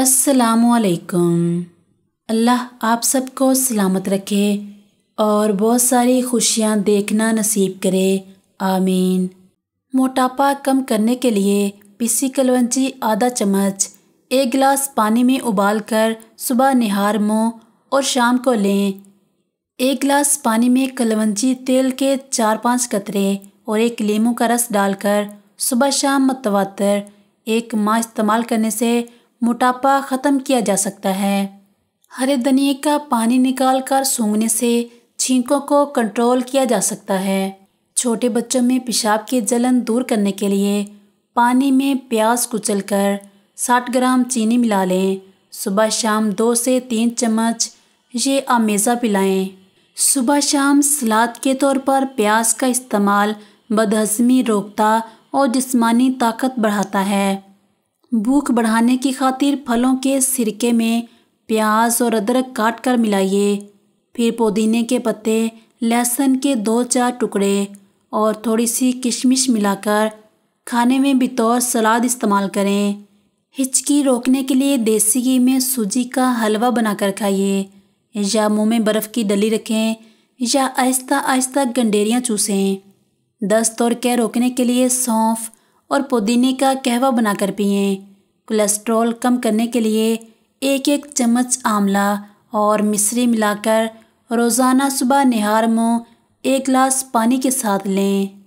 असलकुम अल्लाह आप सबको सलामत रखे और बहुत सारी खुशियाँ देखना नसीब करे आमीन मोटापा कम करने के लिए पिसी कलवंजी आधा चम्मच एक गिलास पानी में उबाल कर सुबह निहार मुँह और शाम को लें एक गिलास पानी में कलवंजी तेल के चार पाँच कतरे और एक लीमू का रस डालकर सुबह शाम मतवातर एक माह इस्तेमाल करने से मोटापा ख़त्म किया जा सकता है हरे धनिए का पानी निकाल कर सूंघने से छींकों को कंट्रोल किया जा सकता है छोटे बच्चों में पेशाब की जलन दूर करने के लिए पानी में प्याज कुचल कर साठ ग्राम चीनी मिला लें सुबह शाम दो से तीन चम्मच ये आमेज़ा पिलाएं सुबह शाम सलाद के तौर पर प्याज का इस्तेमाल बदहजमी रोकता और जिस्मानी ताकत बढ़ाता है भूख बढ़ाने की खातिर फलों के सिरके में प्याज और अदरक काट कर मिलाइए फिर पुदीने के पत्ते लहसुन के दो चार टुकड़े और थोड़ी सी किशमिश मिलाकर खाने में बतौर सलाद इस्तेमाल करें हिचकी रोकने के लिए देसी घी में सूजी का हलवा बनाकर खाइए या मुंह में बर्फ़ की डली रखें या आहिस्ता आहिस्ता गंडेरियाँ चूसें दस्त और कह रोकने के लिए सौंफ और पुदीने का कहवा बनाकर पिएं कोलेस्ट्रॉल कम करने के लिए एक एक चम्मच आंवला और मिश्री मिलाकर रोज़ाना सुबह निहार मुँह एक गिलास पानी के साथ लें